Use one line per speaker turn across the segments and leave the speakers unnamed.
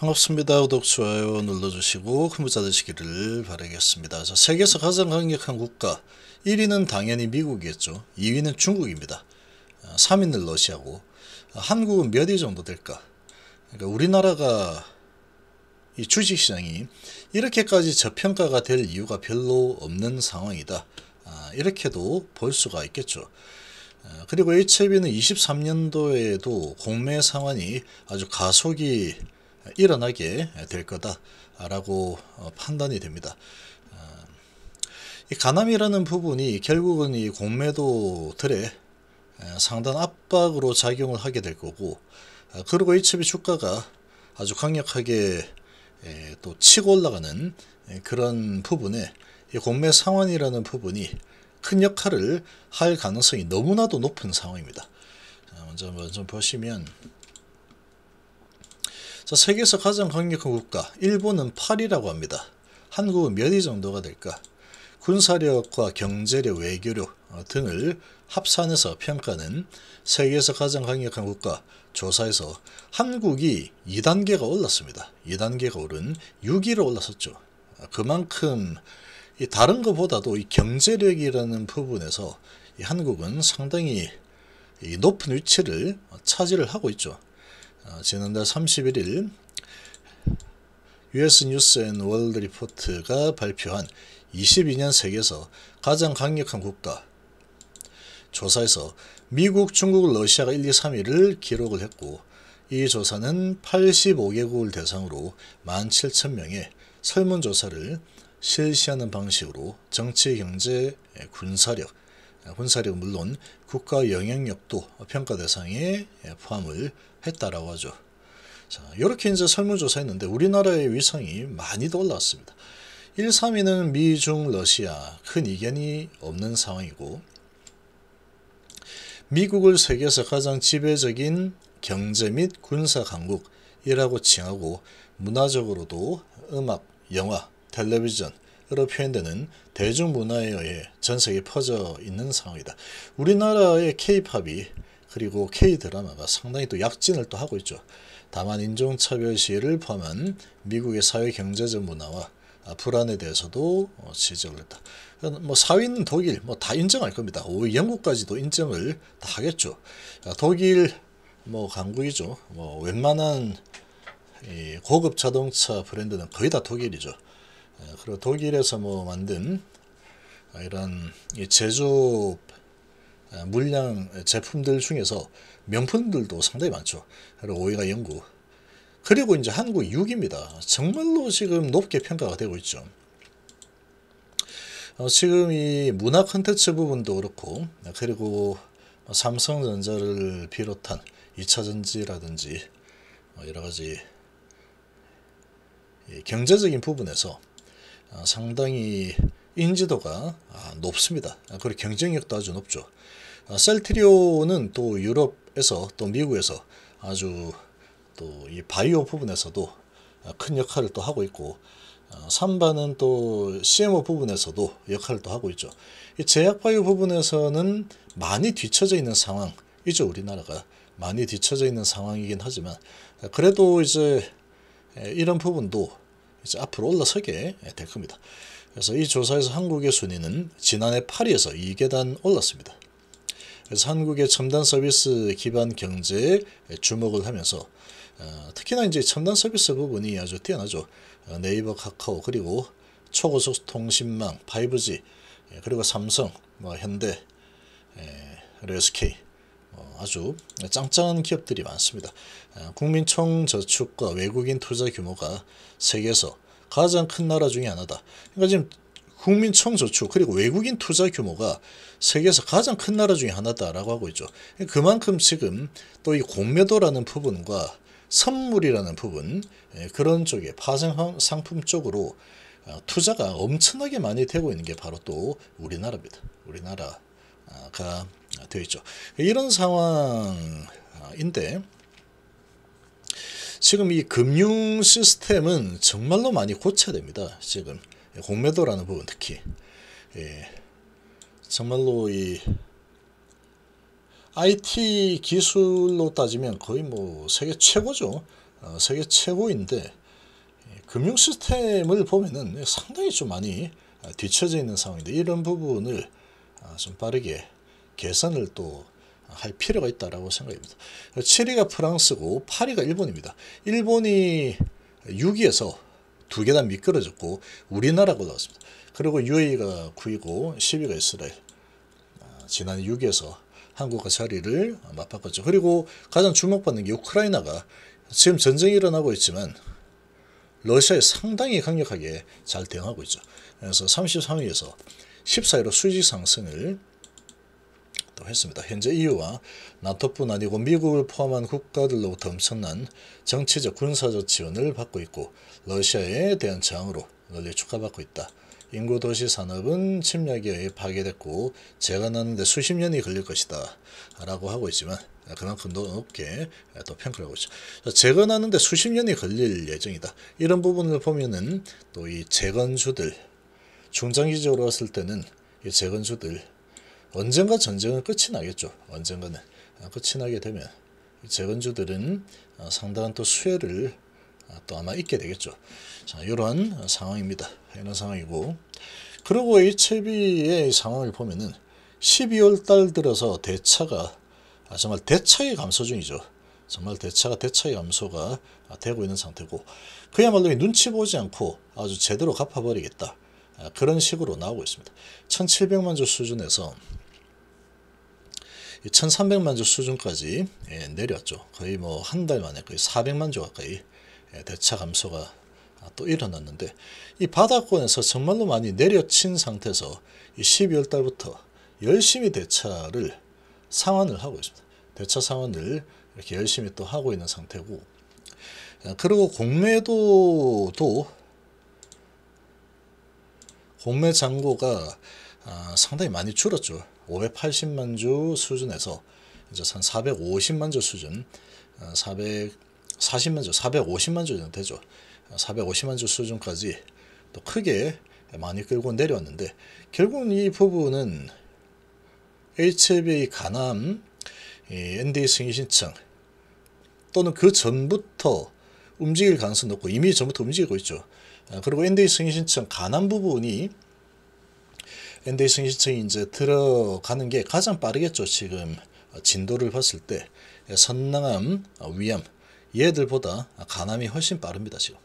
반갑습니다. 구독, 좋아요 눌러주시고 큰 부자 되시기를 바라겠습니다. 자, 세계에서 가장 강력한 국가 1위는 당연히 미국이겠죠. 2위는 중국입니다. 3위는 아, 러시아고 아, 한국은 몇위 정도 될까? 그러니까 우리나라가 이 주식시장이 이렇게까지 저평가가 될 이유가 별로 없는 상황이다. 아, 이렇게도 볼 수가 있겠죠. 그리고 HIV는 23년도에도 공매 상환이 아주 가속이 일어나게 될 거다라고 어, 판단이 됩니다. 어, 이 가남이라는 부분이 결국은 이 공매도들의 상단 압박으로 작용을 하게 될 거고 어, 그리고 HB 주가가 아주 강력하게 또 치고 올라가는 그런 부분에 이 공매 상환이라는 부분이 큰 역할을 할 가능성이 너무나도 높은 상황입니다. 먼저 먼저 보시면 자, 세계에서 가장 강력한 국가 일본은 8이라고 합니다. 한국은 몇 위 정도가 될까? 군사력과 경제력, 외교력 어, 등을 합산해서 평가는 세계에서 가장 강력한 국가 조사에서 한국이 2단계가 올랐습니다. 2단계가 오른 6위로 올랐었죠. 아, 그만큼 다른 것보다도 경제력이라는 부분에서 한국은 상당히 높은 위치를 차지를 하고 있죠. 어, 지난달 31일 US 뉴스 앤 월드 리포트가 발표한 22년 세계에서 가장 강력한 국가 조사에서 미국, 중국, 러시아가 1, 2, 3위를 기록을 했고 이 조사는 85개국을 대상으로 17,000명의 설문조사를 실시하는 방식으로 정치, 경제, 군사력, 군사력 은 물론 국가 영향력도 평가 대상에 예, 포함을 했다라고 하죠. 자, 이렇게 이제 설문조사했는데 우리나라의 위상이 많이 더 올랐습니다. 1, 3위는 미중 러시아 큰 이견이 없는 상황이고 미국을 세계에서 가장 지배적인 경제 및 군사 강국이라고 칭하고 문화적으로도 음악, 영화, 텔레비전, 으로 표현되는 대중문화에 의해 전 세계에 퍼져 있는 상황이다. 우리나라의 케이팝이 그리고 K-드라마가 상당히 또 약진을 또 하고 있죠. 다만 인종차별 시위를 포함한 미국의 사회경제적 문화와 불안에 대해서도 어, 지적을 했다. 뭐 사위는 독일 뭐 다 인정할 겁니다. 오히 영국까지도 인정을 다 하겠죠. 아, 독일 뭐 강국이죠. 뭐 웬만한 고급 자동차 브랜드는 거의 다 독일이죠. 예, 그리고 독일에서 뭐 만든 아, 이런 제조 아, 물량 예, 제품들 중에서 명품들도 상당히 많죠. 그리고 5위가 영국. 그리고 이제 한국 6위입니다. 정말로 지금 높게 평가가 되고 있죠. 어, 지금 이 문화 컨텐츠 부분도 그렇고 아, 그리고 뭐 삼성전자를 비롯한 2차전지라든지 뭐 여러가지 경제적인 부분에서 어, 상당히 인지도가 아, 높습니다. 아, 그리고 경쟁력도 아주 높죠. 어, 셀트리온은 또 유럽에서 또 미국에서 아주 또 이 바이오 부분에서도 아, 큰 역할을 또 하고 있고 3반은 어, 또 CMO 부분에서도 역할을 또 하고 있죠. 이 제약 바이오 부분에서는 많이 뒤처져 있는 상황이죠. 우리나라가 많이 뒤처져 있는 상황이긴 하지만 그래도 이제 이런 부분도 앞으로 올라서게 예, 될 겁니다. 그래서 이 조사에서 한국의 순위는 지난해 8위에서 2계단 올랐습니다. 그래서 한국의 첨단 서비스 기반 경제에 주목을 하면서 어, 특히나 이제 첨단 서비스 부분이 아주 뛰어나죠. 어, 네이버, 카카오 그리고 초고속 통신망 5G 예, 그리고 삼성, 뭐 현대, 예, 에, LSK 아주 짱짱한 기업들이 많습니다. 아, 국민 총저축과 외국인 투자 규모가 세계에서 가장 큰 나라 중에 하나다. 그러니까 지금 국민 총저축 그리고 외국인 투자 규모가 세계에서 가장 큰 나라 중에 하나다라고 하고 있죠. 그만큼 지금 또 이 공매도라는 부분과 선물이라는 부분 예, 그런 쪽에 파생 상품 쪽으로 아, 투자가 엄청나게 많이 되고 있는 게 바로 또 우리나라입니다. 우리나라가 아, 되어 있죠. 이런 상황인데 지금 이 금융 시스템은 정말로 많이 고쳐야 됩니다. 지금 공매도라는 부분 특히 예, 정말로 이 IT 기술로 따지면 거의 뭐 세계 최고죠. 어, 세계 최고인데 금융 시스템을 보면은 상당히 좀 많이 뒤처져 있는 상황인데 이런 부분을 아, 좀 빠르게 개선을 또 할 필요가 있다라고 생각합니다 7위가 프랑스고 8위가 일본입니다. 일본이 6위에서 두 계단 미끄러졌고 우리나라가 올왔습니다 그리고 UAE가 9위고 10위가 이스라엘. 아, 지난 6위에서 한국과 자리를 맞바꿨죠. 그리고 가장 주목받는 게 우크라이나가 지금 전쟁이 일어나고 있지만 러시아에 상당히 강력하게 잘 대응하고 있죠. 그래서 33위에서 14위로 수직 상승을 했습니다. 현재 EU와 나토뿐 아니고 미국을 포함한 국가들로부터 엄청난 정치적 군사적 지원을 받고 있고 러시아에 대한 저항으로 널리 축하받고 있다. 인구 도시 산업은 침략에 의해 파괴됐고 재건하는데 수십 년이 걸릴 것이다 라고 하고 있지만 그만큼 도 높게 또 평가를 하고 있죠. 재건하는데 수십 년이 걸릴 예정이다. 이런 부분을 보면은 또 이 재건주들 중장기적으로 봤을 때는 이 재건주들 언젠가 전쟁은 끝이 나겠죠. 언젠가는 아, 끝이 나게 되면 재건주들은 아, 상당한 또 수혜를 아, 또 아마 있게 되겠죠. 자, 이러한 상황입니다. 이런 상황이고 그리고 이채의 상황을 보면은 12월 달 들어서 대차가 정말 대차의 감소 중이죠. 정말 대차가 대차의 감소가 되고 있는 상태고 그야말로 눈치 보지 않고 아주 제대로 갚아버리겠다. 그런 식으로 나오고 있습니다. 1700만 주 수준에서 1,300만 주 수준까지 예, 내렸죠. 거의 뭐 한 달 만에 거의 400만 주 가까이 예, 대차 감소가 또 일어났는데 이 바닥권에서 정말로 많이 내려친 상태에서 이 12월 달부터 열심히 대차를 상환을 하고 있습니다. 대차 상환을 이렇게 열심히 또 하고 있는 상태고 예, 그리고 공매도도 공매 잔고가 아, 상당히 많이 줄었죠. 580만 주 수준에서 이제 한 450만 주 수준, 440만 어, 주, 450만 주 정도 되죠. 450만 어, 주 수준까지 또 크게 많이 끌고 내려왔는데 결국은 이 부분은 HLBA 가남, NDA 승인 신청 또는 그 전부터 움직일 가능성이 높고 이미 전부터 움직이고 있죠. 어, 그리고 n d 승인 신청 가난 부분이 엔데이슨 시청이 이제 들어가는 게 가장 빠르겠죠. 지금 진도를 봤을 때 선낭암, 위암 얘들보다 간암이 훨씬 빠릅니다. 지금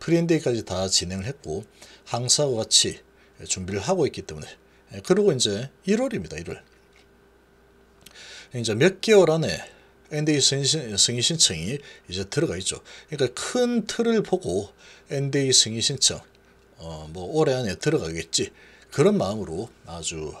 프리엔데이까지 다 진행을 했고 항사와 같이 준비를 하고 있기 때문에 그리고 이제 1월입니다. 1월 이제 몇 개월 안에 NDA 승인 신청이 이제 들어가 있죠. 그러니까 큰 틀을 보고 NDA 승인 신청 어, 뭐 올해 안에 들어가겠지 그런 마음으로 아주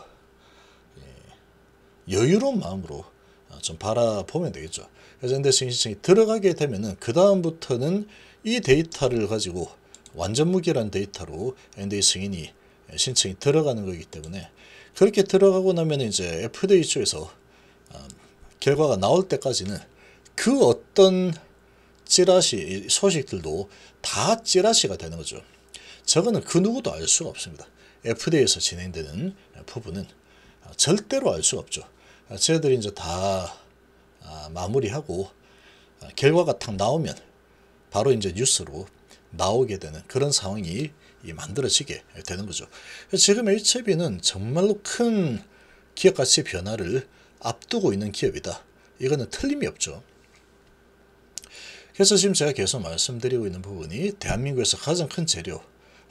예, 여유로운 마음으로 아, 좀 바라보면 되겠죠. 그래서 핸드싱 시청이 들어가게 되면은 그 다음부터는 이 데이터를 가지고 완전 무기란 데이터로 NDA 승인이 예, 신청이 들어가는 거기 때문에 그렇게 들어가고 나면 이제 FDA 쪽에서 아, 결과가 나올 때까지는 그 어떤 찌라시 소식들도 다 찌라시가 되는 거죠. 저거는 그 누구도 알 수가 없습니다. FDA에서 진행되는 부분은 절대로 알 수 없죠. 저희들이 이제 다 아, 마무리하고 결과가 탁 나오면 바로 이제 뉴스로 나오게 되는 그런 상황이 만들어지게 되는 거죠. 지금 HB는 정말로 큰 기업 가치 변화를 앞두고 있는 기업이다. 이거는 틀림이 없죠. 그래서 지금 제가 계속 말씀드리고 있는 부분이 대한민국에서 가장 큰 재료,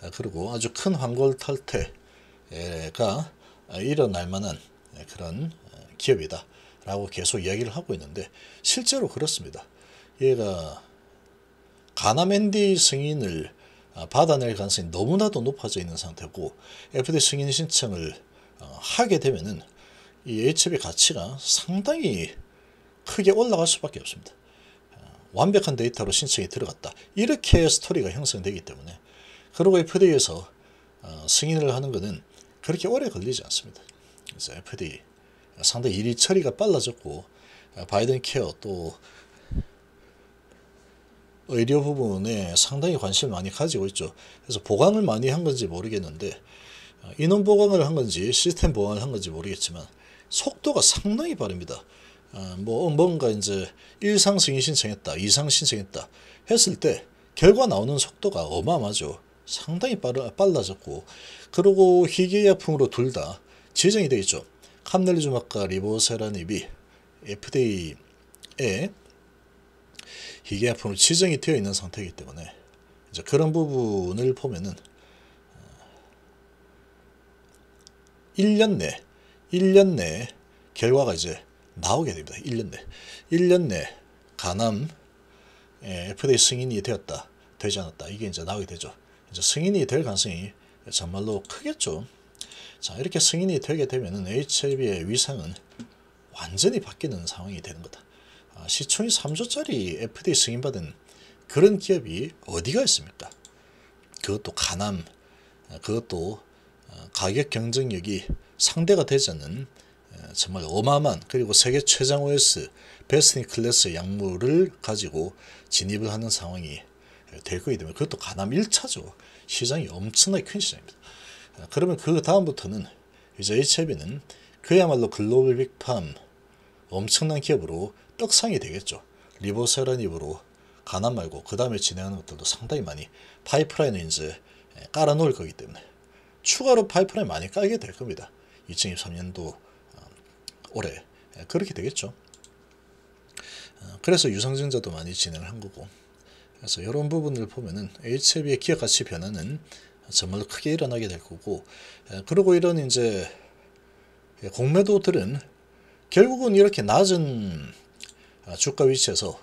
아, 그리고 아주 큰 황골 탈퇴가 일어날 만한 그런 어, 기업이다. 라고 계속 이야기를 하고 있는데 실제로 그렇습니다. 얘가 가나멘디 승인을 아, 받아낼 가능성이 너무나도 높아져 있는 상태고 FD 승인 신청을 어, 하게 되면은 이 HB 가치가 상당히 크게 올라갈 수밖에 없습니다. 아, 완벽한 데이터로 신청이 들어갔다. 이렇게 스토리가 형성되기 때문에 그리고 FDA에서 어, 승인을 하는 것은 그렇게 오래 걸리지 않습니다. 그래서 FDA 상당히 일이 처리가 빨라졌고 어, 바이든 케어 또 의료 부분에 상당히 관심을 많이 가지고 있죠. 그래서 보강을 많이 한 건지 모르겠는데 어, 인원 보강을 한 건지 시스템 보강을 한 건지 모르겠지만 속도가 상당히 빠릅니다. 뭐 뭔가 이제 일상 승인 신청했다, 이상 신청했다 했을 때 결과 나오는 속도가 어마어마죠 상당히 빠르, 빨라졌고 그리고 희귀약품으로 둘 다 지정이 되어 있죠. 캄넬리주막과 리보세라닙이 FDA에 희귀약품으로 지정이 되어 있는 상태이기 때문에 이제 그런 부분을 보면은 1년 어, 내, 1년 내 결과가 이제 나오게 됩니다. 1년 내. 1년 내 간암 FDA 승인이 되었다. 되지 않았다. 이게 이제 나오게 되죠. 이제 승인이 될 가능성이 정말로 크겠죠. 자 이렇게 승인이 되게 되면 HLB의 위상은 완전히 바뀌는 상황이 되는 거다. 아, 시총이 3조짜리 FDA 승인받은 그런 기업이 어디가 있습니까? 그것도 가남, 그것도 어, 가격 경쟁력이 상대가 되지 않는 어, 정말 어마어마한 그리고 세계 최장 OS 베스트 클래스 약물을 가지고 진입을 하는 상황이 될 거기 때문 그것도 가담 1차죠. 시장이 엄청나게 큰 시장입니다. 아, 그러면 그 다음부터는 이제 HIV는 그야말로 글로벌 빅팜 엄청난 기업으로 떡상이 되겠죠. 리보세라닙으로 가난 말고 그 다음에 진행하는 것들도 상당히 많이 파이프라인을 이제 예, 깔아놓을 거기 때문에 추가로 파이프라인 많이 깔게 될 겁니다. 2023년도 어, 올해 예, 그렇게 되겠죠. 어, 그래서 유상증자도 많이 진행을 한 거고 그래서 이런 부분을 보면은 HLB의 기업 가치 변화는 정말 크게 일어나게 될 거고 그리고 이런 이제 공매도들은 결국은 이렇게 낮은 아, 주가 위치에서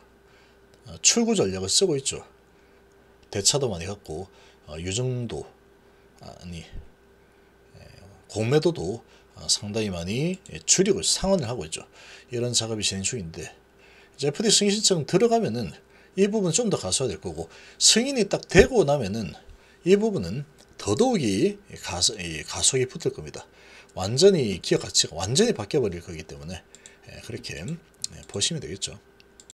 어, 출구 전략을 쓰고 있죠. 대차도 많이 갖고 어, 유정도 아, 아니 공매도도 어, 상당히 많이 예, 줄이고 상환을 하고 있죠. 이런 작업이 진행 중인데 이제 FD 승인 신청 들어가면은 이 부분 좀 더 가서야 될 거고 승인이 딱 되고 나면은 이 부분은 더더욱이 가속, 가속이 붙을 겁니다. 완전히 기업 가치가 완전히 바뀌어버릴 거기 때문에 예, 그렇게 예, 보시면 되겠죠.